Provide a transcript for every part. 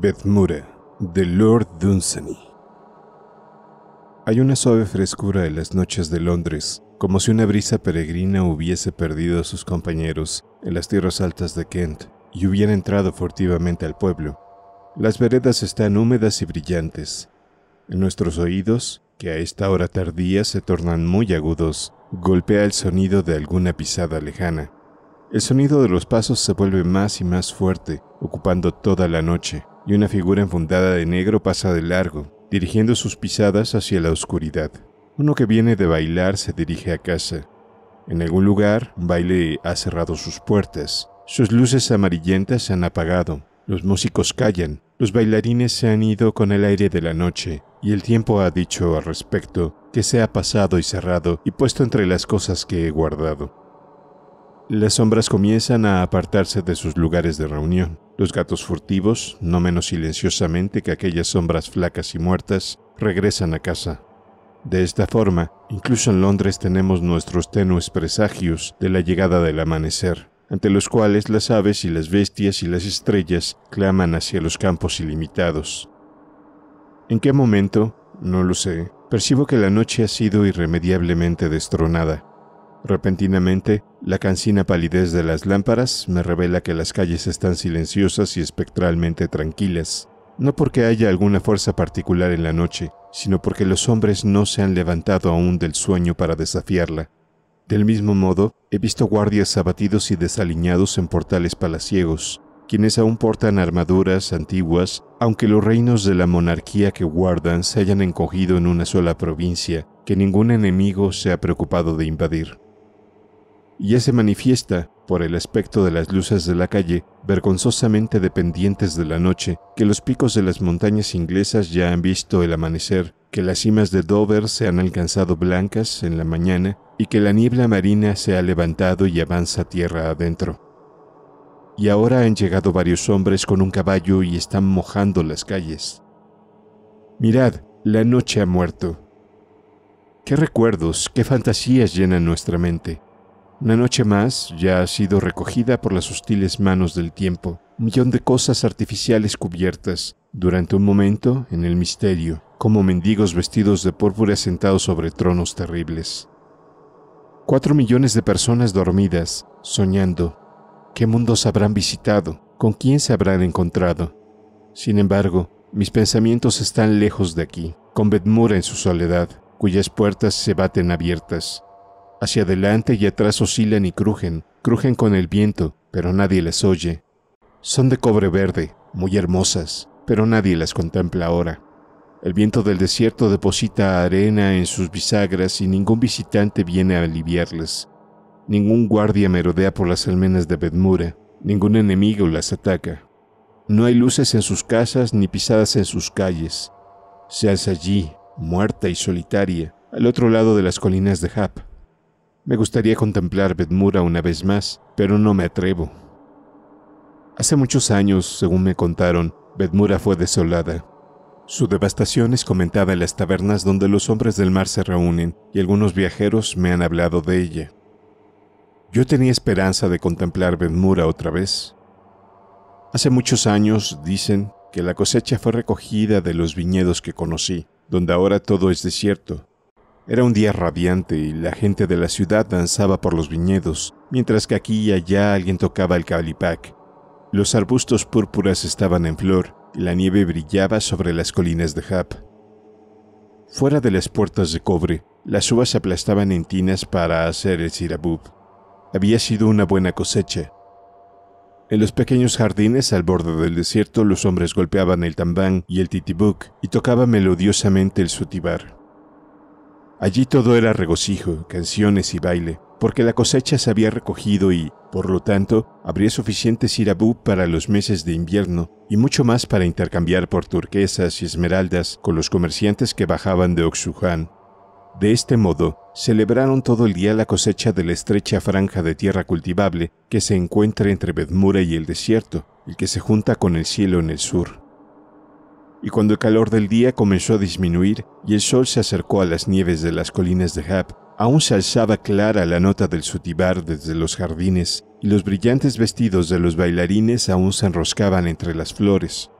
Bedmura, de Lord Dunsany. Hay una suave frescura en las noches de Londres, como si una brisa peregrina hubiese perdido a sus compañeros en las tierras altas de Kent y hubiera entrado furtivamente al pueblo. Las veredas están húmedas y brillantes. En nuestros oídos, que a esta hora tardía se tornan muy agudos, golpea el sonido de alguna pisada lejana. El sonido de los pasos se vuelve más y más fuerte, ocupando toda la noche y una figura enfundada de negro pasa de largo, dirigiendo sus pisadas hacia la oscuridad. Uno que viene de bailar se dirige a casa. En algún lugar, baile ha cerrado sus puertas, sus luces amarillentas se han apagado, los músicos callan, los bailarines se han ido con el aire de la noche, y el tiempo ha dicho al respecto que se ha pasado y cerrado y puesto entre las cosas que he guardado. Las sombras comienzan a apartarse de sus lugares de reunión. Los gatos furtivos, no menos silenciosamente que aquellas sombras flacas y muertas, regresan a casa. De esta forma, incluso en Londres tenemos nuestros tenues presagios de la llegada del amanecer, ante los cuales las aves y las bestias y las estrellas claman hacia los campos ilimitados. ¿En qué momento? No lo sé. Percibo que la noche ha sido irremediablemente destronada Repentinamente, la cansina palidez de las lámparas me revela que las calles están silenciosas y espectralmente tranquilas, no porque haya alguna fuerza particular en la noche, sino porque los hombres no se han levantado aún del sueño para desafiarla. Del mismo modo, he visto guardias abatidos y desaliñados en portales palaciegos, quienes aún portan armaduras antiguas, aunque los reinos de la monarquía que guardan se hayan encogido en una sola provincia, que ningún enemigo se ha preocupado de invadir ya se manifiesta por el aspecto de las luces de la calle, vergonzosamente dependientes de la noche, que los picos de las montañas inglesas ya han visto el amanecer, que las cimas de Dover se han alcanzado blancas en la mañana y que la niebla marina se ha levantado y avanza tierra adentro. Y ahora han llegado varios hombres con un caballo y están mojando las calles. Mirad, la noche ha muerto. ¿Qué recuerdos, qué fantasías llenan nuestra mente? Una noche más ya ha sido recogida por las hostiles manos del tiempo, un millón de cosas artificiales cubiertas, durante un momento, en el misterio, como mendigos vestidos de púrpura sentados sobre tronos terribles. Cuatro millones de personas dormidas, soñando. ¿Qué mundos habrán visitado? ¿Con quién se habrán encontrado? Sin embargo, mis pensamientos están lejos de aquí, con Bedmura en su soledad, cuyas puertas se baten abiertas, Hacia adelante y atrás oscilan y crujen, crujen con el viento, pero nadie las oye. Son de cobre verde, muy hermosas, pero nadie las contempla ahora. El viento del desierto deposita arena en sus bisagras y ningún visitante viene a aliviarlas. Ningún guardia merodea por las almenas de Bedmura, ningún enemigo las ataca. No hay luces en sus casas ni pisadas en sus calles. Se alza allí, muerta y solitaria, al otro lado de las colinas de Hap, me gustaría contemplar Bedmura una vez más, pero no me atrevo. Hace muchos años, según me contaron, Bedmura fue desolada. Su devastación es comentada en las tabernas donde los hombres del mar se reúnen, y algunos viajeros me han hablado de ella. Yo tenía esperanza de contemplar Bedmura otra vez. Hace muchos años, dicen, que la cosecha fue recogida de los viñedos que conocí, donde ahora todo es desierto, era un día radiante y la gente de la ciudad danzaba por los viñedos, mientras que aquí y allá alguien tocaba el calipac. Los arbustos púrpuras estaban en flor y la nieve brillaba sobre las colinas de Hap. Fuera de las puertas de cobre, las uvas se aplastaban en tinas para hacer el sirabub. Había sido una buena cosecha. En los pequeños jardines al borde del desierto, los hombres golpeaban el tambán y el titibuk y tocaban melodiosamente el sutibar. Allí todo era regocijo, canciones y baile, porque la cosecha se había recogido y, por lo tanto, habría suficiente sirabú para los meses de invierno y mucho más para intercambiar por turquesas y esmeraldas con los comerciantes que bajaban de Oxuján. De este modo, celebraron todo el día la cosecha de la estrecha franja de tierra cultivable que se encuentra entre Bedmura y el desierto, y que se junta con el cielo en el sur y cuando el calor del día comenzó a disminuir y el sol se acercó a las nieves de las colinas de Hap, aún se alzaba clara la nota del sutibar desde los jardines y los brillantes vestidos de los bailarines aún se enroscaban entre las flores.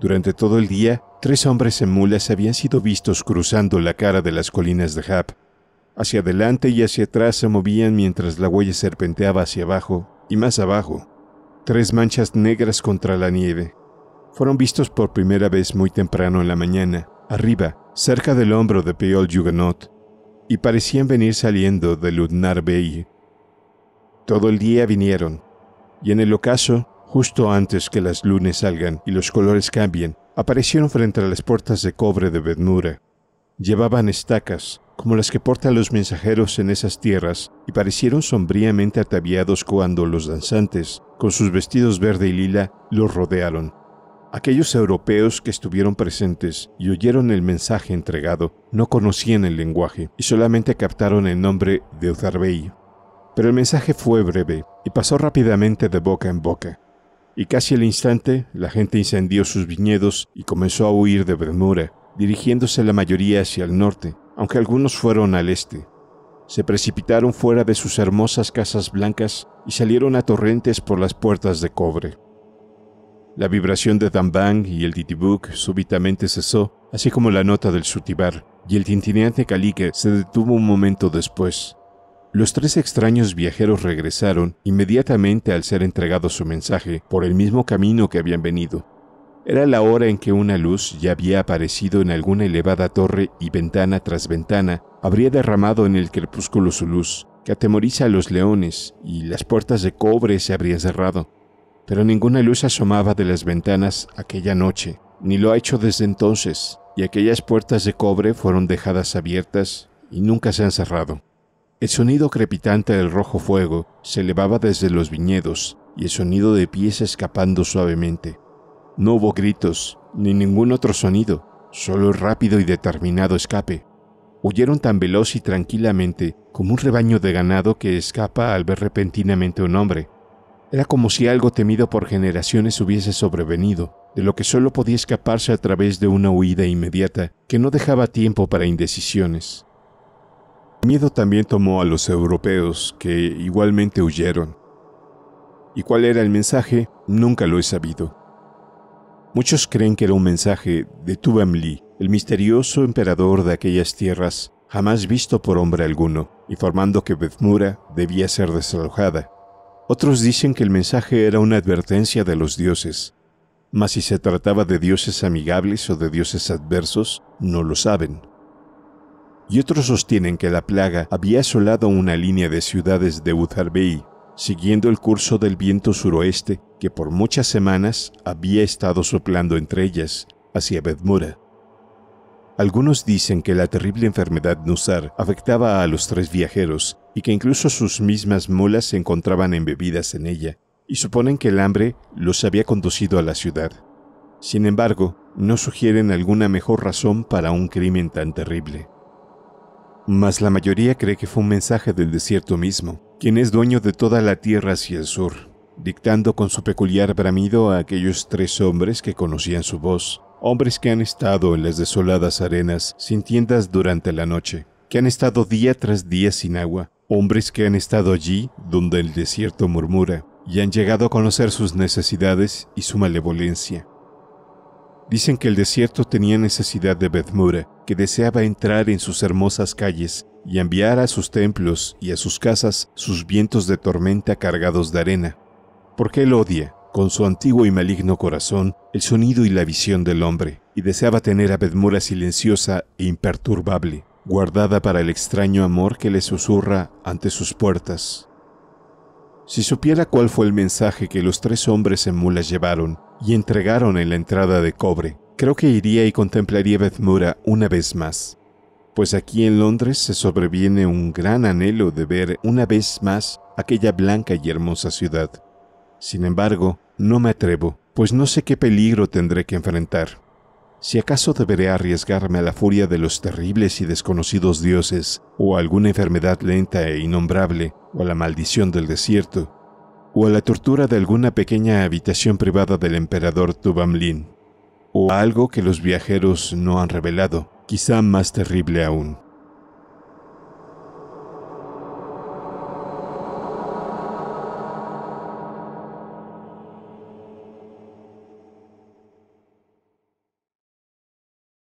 Durante todo el día, tres hombres en mulas habían sido vistos cruzando la cara de las colinas de Hap. Hacia adelante y hacia atrás se movían mientras la huella serpenteaba hacia abajo y más abajo. Tres manchas negras contra la nieve, fueron vistos por primera vez muy temprano en la mañana, arriba, cerca del hombro de Peol Juggernaut, y parecían venir saliendo de Ludnar Bay. Todo el día vinieron, y en el ocaso, justo antes que las lunes salgan y los colores cambien, aparecieron frente a las puertas de cobre de Bednura. Llevaban estacas, como las que portan los mensajeros en esas tierras, y parecieron sombríamente ataviados cuando los danzantes, con sus vestidos verde y lila, los rodearon. Aquellos europeos que estuvieron presentes y oyeron el mensaje entregado no conocían el lenguaje y solamente captaron el nombre de Uzarbey. Pero el mensaje fue breve y pasó rápidamente de boca en boca. Y casi al instante, la gente incendió sus viñedos y comenzó a huir de Bermura, dirigiéndose la mayoría hacia el norte, aunque algunos fueron al este. Se precipitaron fuera de sus hermosas casas blancas y salieron a torrentes por las puertas de cobre. La vibración de Dambang y el titibuk súbitamente cesó, así como la nota del sutibar, y el tintineante calique se detuvo un momento después. Los tres extraños viajeros regresaron inmediatamente al ser entregado su mensaje por el mismo camino que habían venido. Era la hora en que una luz ya había aparecido en alguna elevada torre y ventana tras ventana habría derramado en el crepúsculo su luz, que atemoriza a los leones, y las puertas de cobre se habrían cerrado pero ninguna luz asomaba de las ventanas aquella noche, ni lo ha hecho desde entonces, y aquellas puertas de cobre fueron dejadas abiertas y nunca se han cerrado. El sonido crepitante del rojo fuego se elevaba desde los viñedos y el sonido de pies escapando suavemente. No hubo gritos ni ningún otro sonido, solo el rápido y determinado escape. Huyeron tan veloz y tranquilamente como un rebaño de ganado que escapa al ver repentinamente un hombre, era como si algo temido por generaciones hubiese sobrevenido, de lo que solo podía escaparse a través de una huida inmediata que no dejaba tiempo para indecisiones. El miedo también tomó a los europeos, que igualmente huyeron. ¿Y cuál era el mensaje? Nunca lo he sabido. Muchos creen que era un mensaje de Tubamli, el misterioso emperador de aquellas tierras, jamás visto por hombre alguno, informando que Bethmura debía ser desalojada, otros dicen que el mensaje era una advertencia de los dioses, mas si se trataba de dioses amigables o de dioses adversos, no lo saben. Y otros sostienen que la plaga había asolado una línea de ciudades de utharbei siguiendo el curso del viento suroeste que por muchas semanas había estado soplando entre ellas hacia Bedmura. Algunos dicen que la terrible enfermedad Nusar afectaba a los tres viajeros y que incluso sus mismas mulas se encontraban embebidas en ella, y suponen que el hambre los había conducido a la ciudad. Sin embargo, no sugieren alguna mejor razón para un crimen tan terrible. Mas la mayoría cree que fue un mensaje del desierto mismo, quien es dueño de toda la tierra hacia el sur, dictando con su peculiar bramido a aquellos tres hombres que conocían su voz, hombres que han estado en las desoladas arenas sin tiendas durante la noche, que han estado día tras día sin agua, hombres que han estado allí donde el desierto murmura y han llegado a conocer sus necesidades y su malevolencia. Dicen que el desierto tenía necesidad de Bethmura, que deseaba entrar en sus hermosas calles y enviar a sus templos y a sus casas sus vientos de tormenta cargados de arena. Porque él odia, con su antiguo y maligno corazón, el sonido y la visión del hombre, y deseaba tener a Bethmura silenciosa e imperturbable guardada para el extraño amor que le susurra ante sus puertas. Si supiera cuál fue el mensaje que los tres hombres en mulas llevaron y entregaron en la entrada de cobre, creo que iría y contemplaría Bethmura una vez más, pues aquí en Londres se sobreviene un gran anhelo de ver una vez más aquella blanca y hermosa ciudad. Sin embargo, no me atrevo, pues no sé qué peligro tendré que enfrentar si acaso deberé arriesgarme a la furia de los terribles y desconocidos dioses, o a alguna enfermedad lenta e innombrable, o a la maldición del desierto, o a la tortura de alguna pequeña habitación privada del emperador Tubamlin, o a algo que los viajeros no han revelado, quizá más terrible aún.